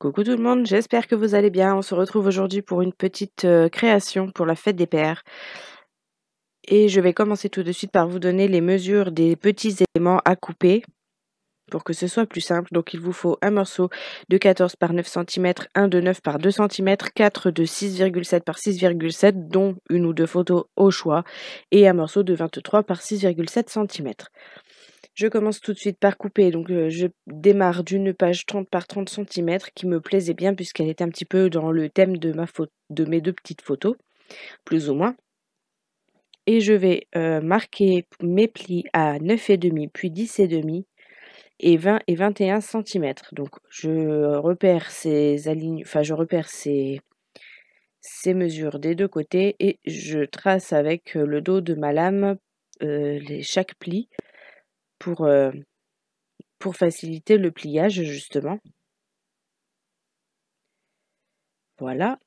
Coucou tout le monde, j'espère que vous allez bien. On se retrouve aujourd'hui pour une petite euh, création pour la fête des pères. Et je vais commencer tout de suite par vous donner les mesures des petits éléments à couper pour que ce soit plus simple. Donc il vous faut un morceau de 14 par 9 cm, un de 9 par 2 cm, 4 de 6,7 par 6,7 dont une ou deux photos au choix et un morceau de 23 par 6,7 cm. Je commence tout de suite par couper, donc euh, je démarre d'une page 30 par 30 cm qui me plaisait bien puisqu'elle était un petit peu dans le thème de, ma de mes deux petites photos, plus ou moins. Et je vais euh, marquer mes plis à 9,5 puis 10,5 et 20 et 21 cm. Donc je repère ces alignes, enfin je repère ces, ces mesures des deux côtés et je trace avec le dos de ma lame euh, les, chaque pli pour, euh, pour faciliter le pliage justement. Voilà.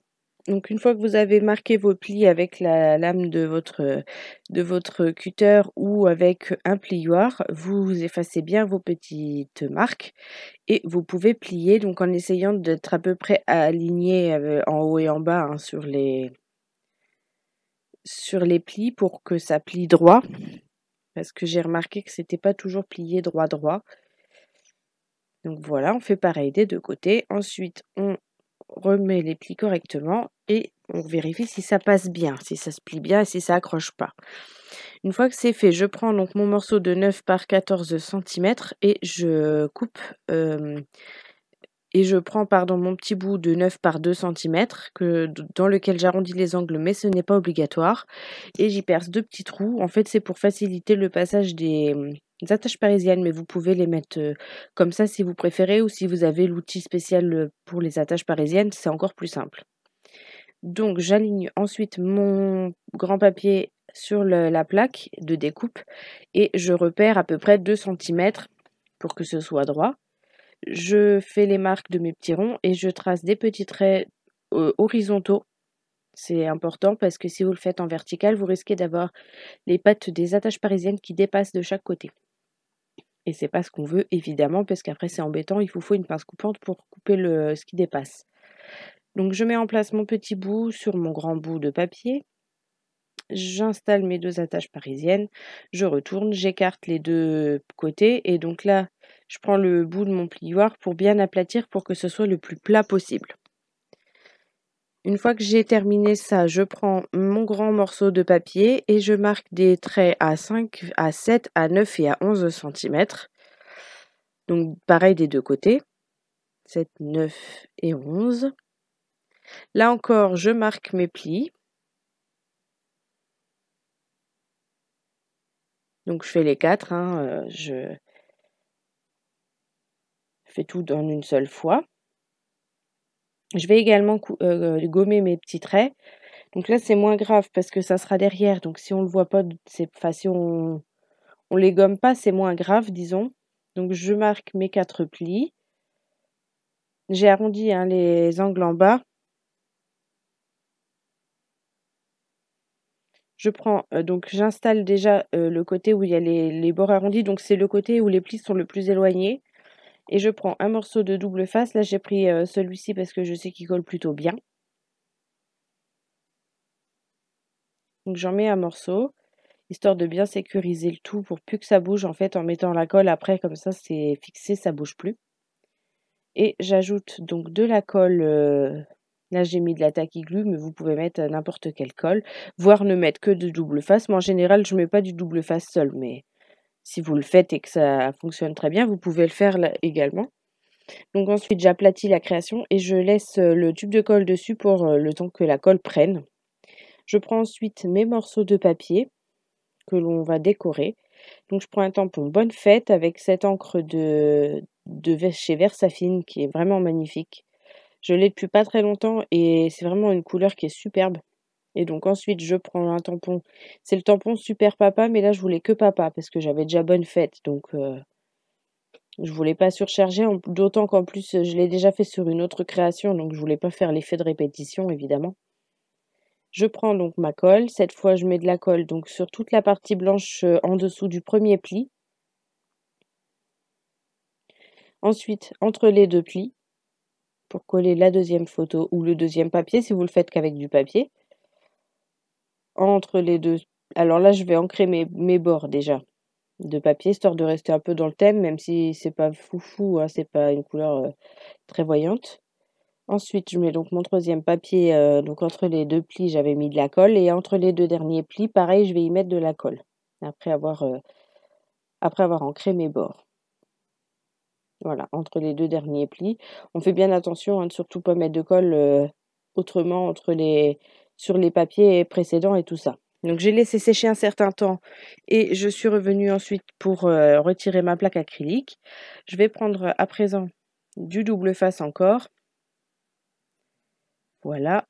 Donc une fois que vous avez marqué vos plis avec la lame de votre, de votre cutter ou avec un plioir, vous effacez bien vos petites marques et vous pouvez plier donc en essayant d'être à peu près aligné euh, en haut et en bas hein, sur, les, sur les plis pour que ça plie droit parce que j'ai remarqué que c'était pas toujours plié droit droit. Donc voilà, on fait pareil des deux côtés. Ensuite, on remet les plis correctement et on vérifie si ça passe bien, si ça se plie bien et si ça accroche pas. Une fois que c'est fait, je prends donc mon morceau de 9 par 14 cm et je coupe euh, et je prends pardon, mon petit bout de 9 par 2 cm que, dans lequel j'arrondis les angles mais ce n'est pas obligatoire et j'y perce deux petits trous. En fait c'est pour faciliter le passage des, mm, attaches parisiennes mais vous pouvez les mettre euh, comme ça si vous préférez ou si vous avez l'outil spécial euh, pour les attaches parisiennes c'est encore plus simple. Donc j'aligne ensuite mon grand papier sur la plaque de découpe et je repère à peu près 2 cm pour que ce soit droit je fais les marques de mes petits ronds et je trace des petits traits horizontaux. C'est important parce que si vous le faites en vertical, vous risquez d'avoir les pattes des attaches parisiennes qui dépassent de chaque côté. Et c'est pas ce qu'on veut évidemment parce qu'après c'est embêtant, il vous faut une pince coupante pour couper ce qui dépasse. Donc je mets en place mon petit bout sur mon grand bout de papier. J'installe mes deux attaches parisiennes, je retourne, j'écarte les deux côtés et donc là je prends le bout de mon plioir pour bien aplatir pour que ce soit le plus plat possible. Une fois que j'ai terminé ça, je prends mon grand morceau de papier et je marque des traits à 5, à 7, à 9 et à 11 cm. Donc pareil des deux côtés. 7, 9 et 11. Là encore, je marque mes plis. Donc je fais les 4 hein, euh, je, tout dans une seule fois. Je vais également euh, euh, gommer mes petits traits. Donc là, c'est moins grave parce que ça sera derrière. Donc si on ne le voit pas, si on, on les gomme pas, c'est moins grave, disons. Donc je marque mes quatre plis. J'ai arrondi hein, les angles en bas. Je prends, euh, donc j'installe déjà le côté où il y a les, les bords arrondis. Donc c'est le côté où les plis sont le plus éloignés et je prends un morceau de double face. Là, j'ai pris euh, celui-ci parce que je sais qu'il colle plutôt bien. Donc j'en mets un morceau, histoire de bien sécuriser le tout pour plus que ça bouge en fait en mettant la colle après, comme ça c'est fixé, ça bouge plus. Et j'ajoute donc de la colle, euh, là j'ai mis de la tacky mais vous pouvez mettre euh, n'importe quelle colle, voire ne mettre que de double face. Moi en général je mets pas du double face seul, mais si vous le faites et que ça fonctionne très bien, vous pouvez le faire également. Donc ensuite, j'aplatis la création et je laisse euh, le tube de colle dessus pour euh, le temps que la colle prenne. Je prends ensuite mes morceaux de papier que l'on va décorer. Donc je prends un tampon Bonne Fête avec cette encre de, de chez Versafine qui est vraiment magnifique. Je l'ai depuis pas très longtemps et c'est vraiment une couleur qui est superbe. Et donc ensuite, je prends un tampon. C'est le tampon Super Papa, mais là, je voulais que Papa parce que j'avais déjà bonne fête. Donc, euh, je voulais pas surcharger, d'autant qu'en plus, je l'ai déjà fait sur une autre création, donc je voulais pas faire l'effet de répétition, évidemment. Je prends donc ma colle. Cette fois, je mets de la colle donc sur toute la partie blanche euh, en dessous du premier pli. Ensuite, entre les deux plis, pour coller la deuxième photo ou le deuxième papier, si vous le faites qu'avec du papier. Entre les deux. Alors là, je vais ancrer mes, bords déjà de papier, histoire de rester un peu dans le thème, même si c'est pas foufou, hein, c'est pas une couleur euh, très voyante. Ensuite, je mets donc mon troisième papier, euh, donc entre les deux plis, j'avais mis de la colle, et entre les deux derniers plis, pareil, je vais y mettre de la colle, après avoir, euh, après avoir ancré mes bords. Voilà, entre les deux derniers plis. On fait bien attention hein, ne surtout pas mettre de colle autrement entre les, sur les papiers précédents et tout ça. Donc j'ai laissé sécher un certain temps et je suis revenue ensuite pour euh, retirer ma plaque acrylique. Je vais prendre à présent du double face encore. Voilà.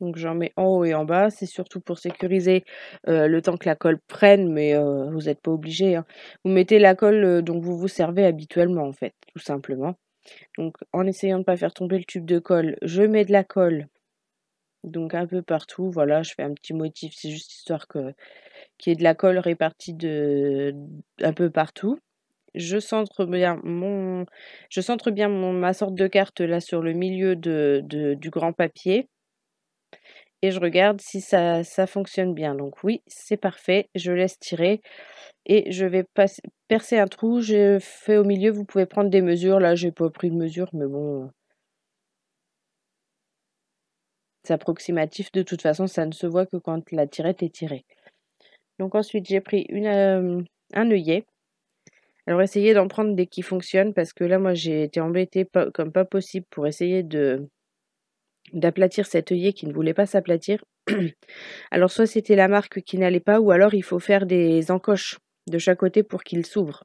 Donc j'en mets en haut et en bas. C'est surtout pour sécuriser euh, le temps que la colle prenne, mais euh, vous n'êtes pas obligé. Hein. Vous mettez la colle dont vous vous servez habituellement en fait, tout simplement. Donc en essayant de ne pas faire tomber le tube de colle, je mets de la colle donc un peu partout, voilà, je fais un petit motif, c'est juste histoire que qu'il y ait de la colle répartie de un peu partout. Je centre bien mon je centre bien ma sorte de carte là sur le milieu de, du grand papier. Et je regarde si ça, ça fonctionne bien. Donc oui, c'est parfait. Je laisse tirer. Et je vais percer un trou. Je fais au milieu. Vous pouvez prendre des mesures. Là, j'ai pas pris de mesure, mais bon, approximatif, de toute façon, ça ne se voit que quand la tirette est tirée. Donc ensuite, j'ai pris euh, un œillet. Alors essayez d'en prendre des qui fonctionnent parce que là, moi, j'ai été embêtée comme pas possible pour essayer de d'aplatir cet œillet qui ne voulait pas s'aplatir. alors soit c'était la marque qui n'allait pas ou alors il faut faire des encoches de chaque côté pour qu'il s'ouvre.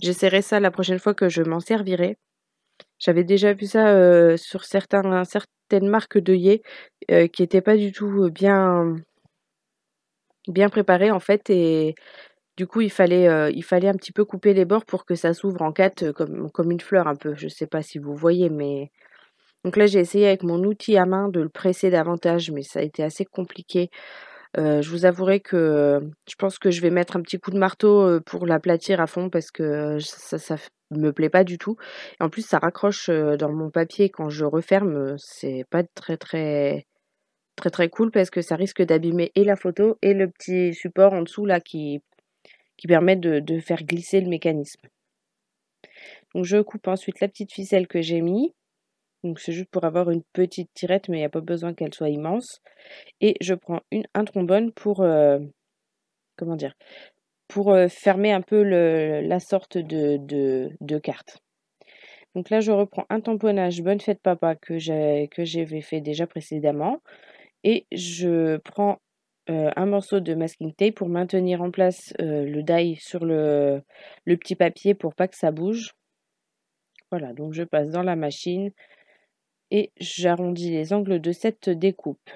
J'essaierai ça la prochaine fois que je m'en servirai. J'avais déjà vu ça sur certains, certaines marques d'œillets qui n'étaient pas du tout bien, bien préparées en fait. Et du coup, il fallait, il fallait un petit peu couper les bords pour que ça s'ouvre en quatre comme, comme une fleur un peu. Je ne sais pas si vous voyez, mais... Donc là, j'ai essayé avec mon outil à main de le presser davantage, mais ça a été assez compliqué je vous avouerai que je pense que je vais mettre un petit coup de marteau pour l'aplatir à fond parce que ça, ne me plaît pas du tout. en plus, ça raccroche dans mon papier quand je referme. C'est pas très très très très cool parce que ça risque d'abîmer et la photo et le petit support en dessous là qui, permet de, de faire glisser le mécanisme. Donc je coupe ensuite la petite ficelle que j'ai mis. Donc c'est juste pour avoir une petite tirette, mais il n'y a pas besoin qu'elle soit immense. Et je prends une, un trombone pour, euh, comment dire, pour euh, fermer un peu la sorte de, carte. Donc là, je reprends un tamponnage Bonne Fête Papa que j'avais fait déjà précédemment. Et je prends euh, un morceau de masking tape pour maintenir en place le die sur le, le petit papier pour pas que ça bouge. Voilà, donc je passe dans la machine et j'arrondis les angles de cette découpe.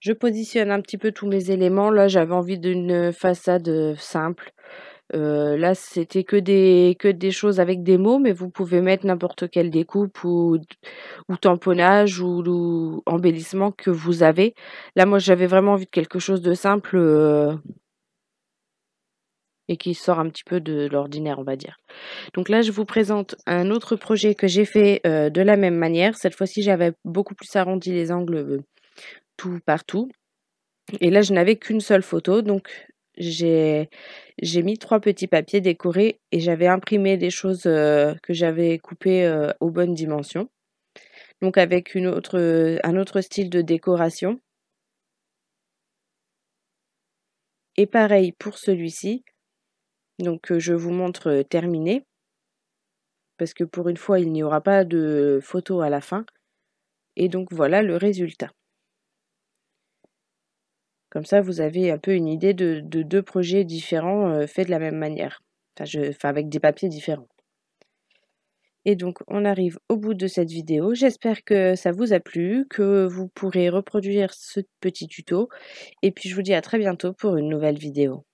Je positionne un petit peu tous mes éléments. Là, j'avais envie d'une façade simple. Euh, là, c'était que des, que des choses avec des mots, mais vous pouvez mettre n'importe quelle découpe ou, tamponnage ou, embellissement que vous avez. Là, moi, j'avais vraiment envie de quelque chose de simple. Euh, et qui sort un petit peu de l'ordinaire, on va dire. Donc là, je vous présente un autre projet que j'ai fait euh, de la même manière. Cette fois-ci, j'avais beaucoup plus arrondi les angles euh, tout partout. Et là, je n'avais qu'une seule photo, donc j'ai mis trois petits papiers décorés et j'avais imprimé des choses euh, que j'avais coupées aux bonnes dimensions. Donc avec une autre, un autre style de décoration. Et pareil pour celui-ci, donc je vous montre terminé. Parce que pour une fois, il n'y aura pas de photo à la fin. Et donc voilà le résultat. Comme ça, vous avez un peu une idée de, deux projets différents faits de la même manière. je, enfin, avec des papiers différents. Et donc, on arrive au bout de cette vidéo. J'espère que ça vous a plu, que vous pourrez reproduire ce petit tuto. Et puis, je vous dis à très bientôt pour une nouvelle vidéo.